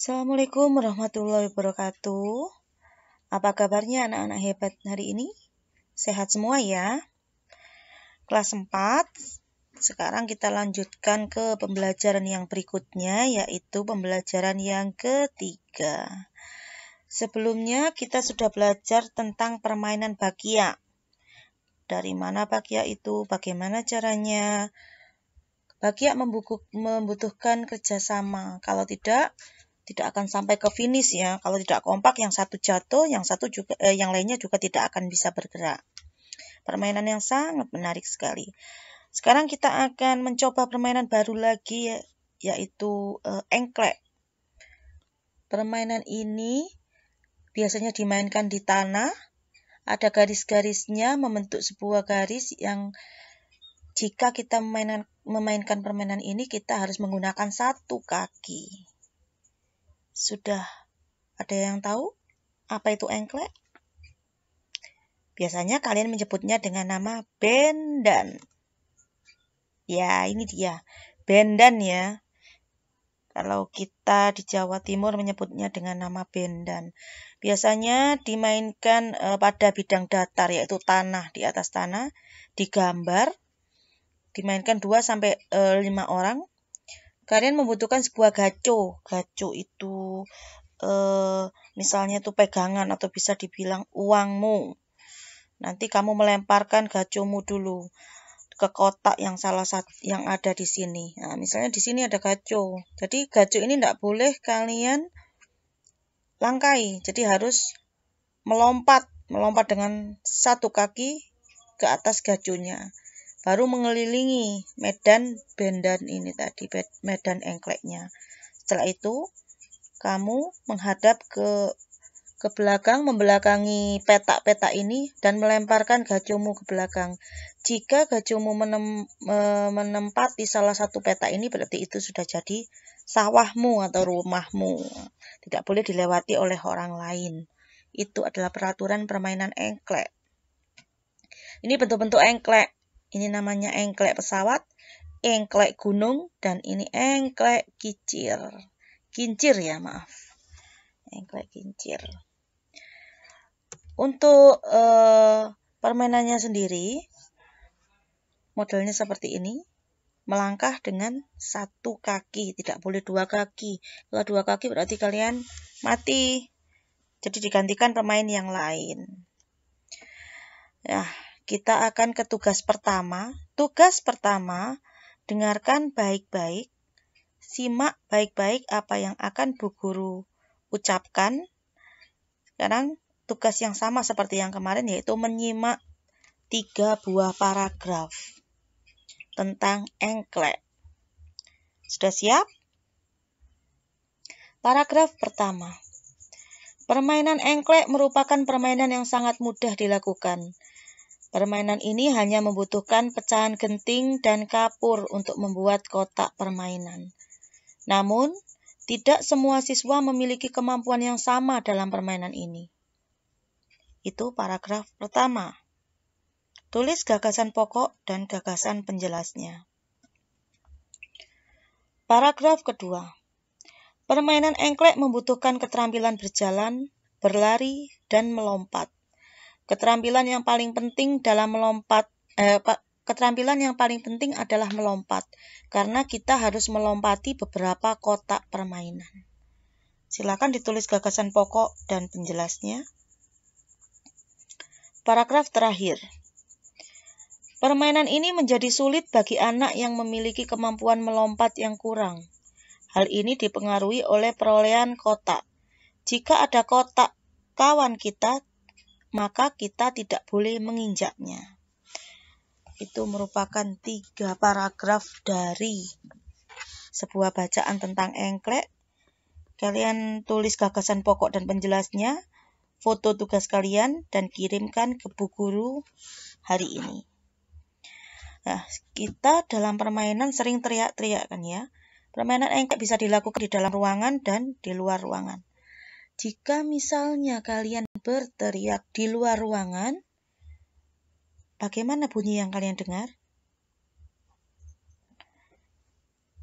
Assalamualaikum warahmatullahi wabarakatuh. Apa kabarnya anak-anak hebat hari ini? Sehat semua ya? Kelas 4, sekarang kita lanjutkan ke pembelajaran yang berikutnya, yaitu pembelajaran yang ketiga. Sebelumnya kita sudah belajar tentang permainan bakia. Dari mana bakia itu, bagaimana caranya, Bagiak membutuhkan kerjasama. Kalau tidak, tidak akan sampai ke finish ya. Kalau tidak kompak, yang satu jatuh, yang satu juga, eh, yang lainnya juga tidak akan bisa bergerak. Permainan yang sangat menarik sekali. Sekarang kita akan mencoba permainan baru lagi, yaitu eh, engklek. Permainan ini biasanya dimainkan di tanah. Ada garis-garisnya membentuk sebuah garis yang jika kita memainkan, memainkan permainan ini, kita harus menggunakan satu kaki. Sudah ada yang tahu apa itu engklek? Biasanya kalian menyebutnya dengan nama bendan. Ya, ini dia. Bendan ya. Kalau kita di Jawa Timur menyebutnya dengan nama bendan. Biasanya dimainkan e, pada bidang datar yaitu tanah di atas tanah, digambar, dimainkan 2 sampai 5 e, orang kalian membutuhkan sebuah gaco gaco itu eh, misalnya itu pegangan atau bisa dibilang uangmu nanti kamu melemparkan gacomu dulu ke kotak yang salah satu yang ada di sini. Nah, misalnya di sini ada gaco. Jadi gaco ini tidak boleh kalian langkai. Jadi harus melompat, melompat dengan satu kaki ke atas gaconya baru mengelilingi medan bendan ini tadi, medan engkleknya. Setelah itu, kamu menghadap ke ke belakang, membelakangi petak-petak ini dan melemparkan gacumu ke belakang. Jika gacumu menem, menempati salah satu petak ini berarti itu sudah jadi sawahmu atau rumahmu. Tidak boleh dilewati oleh orang lain. Itu adalah peraturan permainan engklek. Ini bentuk-bentuk engklek ini namanya engklek pesawat, engklek gunung, dan ini engklek kincir, Kincir ya, maaf. Engklek kincir. Untuk eh, permainannya sendiri, modelnya seperti ini. Melangkah dengan satu kaki, tidak boleh dua kaki. Kalau dua kaki berarti kalian mati. Jadi digantikan pemain yang lain. Ya, kita akan ke tugas pertama. Tugas pertama, dengarkan baik-baik, simak baik-baik apa yang akan Bu Guru ucapkan. Sekarang tugas yang sama seperti yang kemarin yaitu menyimak tiga buah paragraf tentang engklek. Sudah siap? Paragraf pertama. Permainan engklek merupakan permainan yang sangat mudah dilakukan. Permainan ini hanya membutuhkan pecahan genting dan kapur untuk membuat kotak permainan. Namun, tidak semua siswa memiliki kemampuan yang sama dalam permainan ini. Itu paragraf pertama. Tulis gagasan pokok dan gagasan penjelasnya. Paragraf kedua. Permainan engklek membutuhkan keterampilan berjalan, berlari, dan melompat. Keterampilan yang paling penting dalam melompat eh, keterampilan yang paling penting adalah melompat karena kita harus melompati beberapa kotak permainan. Silakan ditulis gagasan pokok dan penjelasnya. Paragraf terakhir. Permainan ini menjadi sulit bagi anak yang memiliki kemampuan melompat yang kurang. Hal ini dipengaruhi oleh perolehan kotak. Jika ada kotak kawan kita maka kita tidak boleh menginjaknya. Itu merupakan tiga paragraf dari sebuah bacaan tentang engklek. Kalian tulis gagasan pokok dan penjelasnya, foto tugas kalian, dan kirimkan ke Bu Guru hari ini. Nah, kita dalam permainan sering teriak-teriak kan ya. Permainan engklek bisa dilakukan di dalam ruangan dan di luar ruangan. Jika misalnya kalian berteriak di luar ruangan, bagaimana bunyi yang kalian dengar?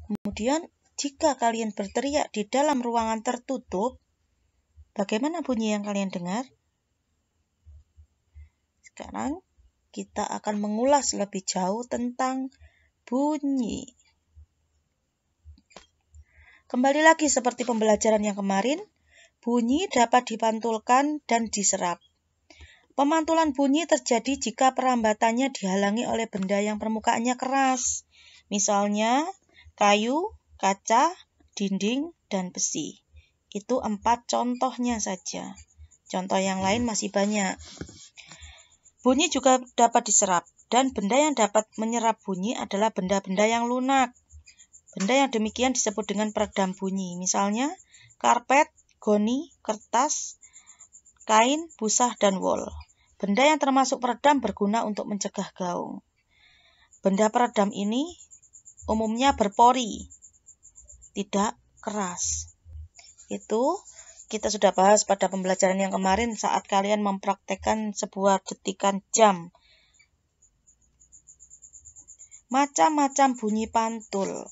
Kemudian, jika kalian berteriak di dalam ruangan tertutup, bagaimana bunyi yang kalian dengar? Sekarang, kita akan mengulas lebih jauh tentang bunyi. Kembali lagi seperti pembelajaran yang kemarin, Bunyi dapat dipantulkan dan diserap. Pemantulan bunyi terjadi jika perambatannya dihalangi oleh benda yang permukaannya keras, misalnya kayu, kaca, dinding, dan besi. Itu empat contohnya saja. Contoh yang lain masih banyak. Bunyi juga dapat diserap, dan benda yang dapat menyerap bunyi adalah benda-benda yang lunak. Benda yang demikian disebut dengan peredam bunyi, misalnya karpet, goni, kertas, kain, busa, dan wol. Benda yang termasuk peredam berguna untuk mencegah gaung. Benda peredam ini umumnya berpori, tidak keras. Itu kita sudah bahas pada pembelajaran yang kemarin saat kalian mempraktekkan sebuah detikan jam. Macam-macam bunyi pantul.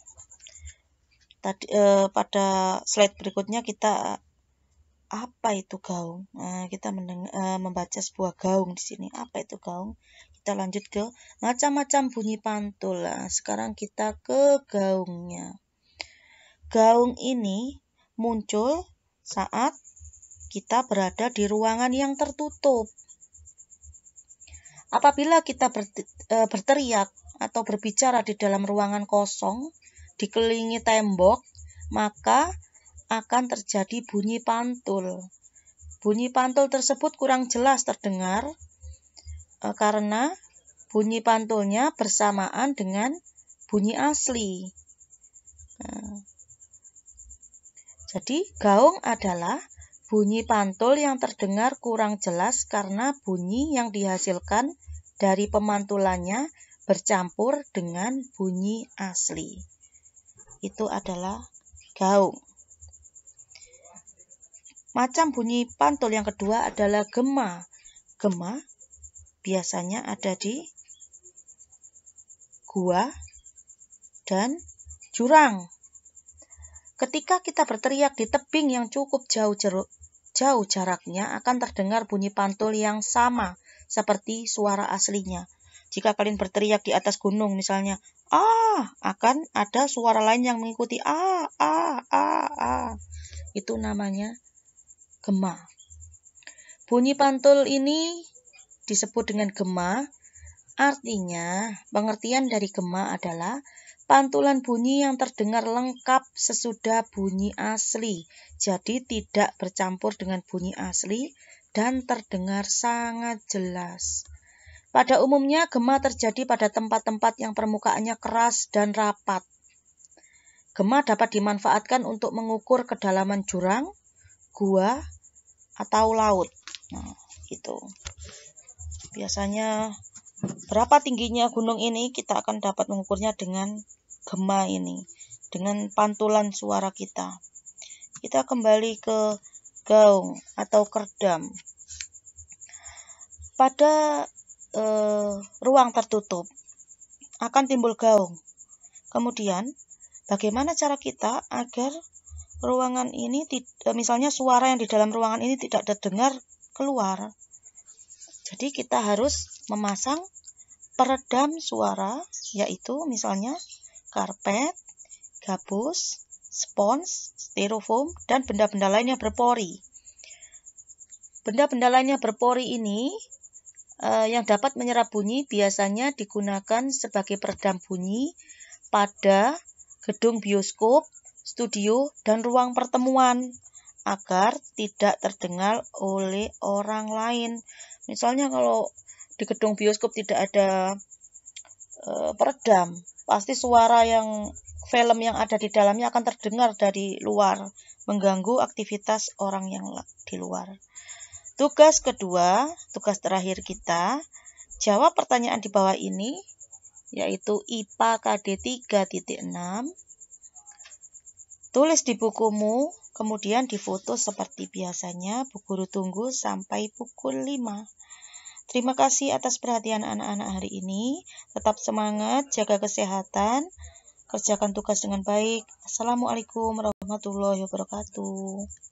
Tadi eh, pada slide berikutnya kita apa itu gaung? Nah, kita mendengar, uh, eh, membaca sebuah gaung di sini. Apa itu gaung? Kita lanjut ke macam-macam bunyi pantul. Nah, sekarang kita ke gaungnya. Gaung ini muncul saat kita berada di ruangan yang tertutup. Apabila kita ber, e, berteriak atau berbicara di dalam ruangan kosong, dikelilingi tembok, maka akan terjadi bunyi pantul. Bunyi pantul tersebut kurang jelas terdengar e, karena bunyi pantulnya bersamaan dengan bunyi asli. Nah, jadi gaung adalah bunyi pantul yang terdengar kurang jelas karena bunyi yang dihasilkan dari pemantulannya bercampur dengan bunyi asli. Itu adalah gaung. Macam bunyi pantul yang kedua adalah gema. Gema biasanya ada di gua dan jurang. Ketika kita berteriak di tebing yang cukup jauh jeruk, jauh jaraknya akan terdengar bunyi pantul yang sama seperti suara aslinya. Jika kalian berteriak di atas gunung misalnya, ah, akan ada suara lain yang mengikuti ah, ah, ah, ah. Itu namanya gema. Bunyi pantul ini disebut dengan gema, artinya pengertian dari gema adalah pantulan bunyi yang terdengar lengkap sesudah bunyi asli, jadi tidak bercampur dengan bunyi asli dan terdengar sangat jelas. Pada umumnya, gema terjadi pada tempat-tempat yang permukaannya keras dan rapat. Gema dapat dimanfaatkan untuk mengukur kedalaman jurang, gua, atau laut. Nah, gitu. Biasanya berapa tingginya gunung ini kita akan dapat mengukurnya dengan gema ini, dengan pantulan suara kita. Kita kembali ke gaung atau kerdam. Pada eh, ruang tertutup akan timbul gaung. Kemudian, bagaimana cara kita agar ruangan ini eh, misalnya suara yang di dalam ruangan ini tidak terdengar keluar. Jadi kita harus memasang peredam suara yaitu misalnya karpet, gabus, spons, styrofoam dan benda-benda lainnya berpori. Benda-benda lainnya berpori ini eh, yang dapat menyerap bunyi biasanya digunakan sebagai peredam bunyi pada gedung bioskop studio, dan ruang pertemuan agar tidak terdengar oleh orang lain. Misalnya kalau di gedung bioskop tidak ada e, peredam, pasti suara yang film yang ada di dalamnya akan terdengar dari luar, mengganggu aktivitas orang yang di luar. Tugas kedua, tugas terakhir kita, jawab pertanyaan di bawah ini, yaitu IPA KD 3.6, Tulis di bukumu, kemudian difoto seperti biasanya. Bu Guru tunggu sampai pukul 5. Terima kasih atas perhatian anak-anak hari ini. Tetap semangat, jaga kesehatan, kerjakan tugas dengan baik. Assalamualaikum warahmatullahi wabarakatuh.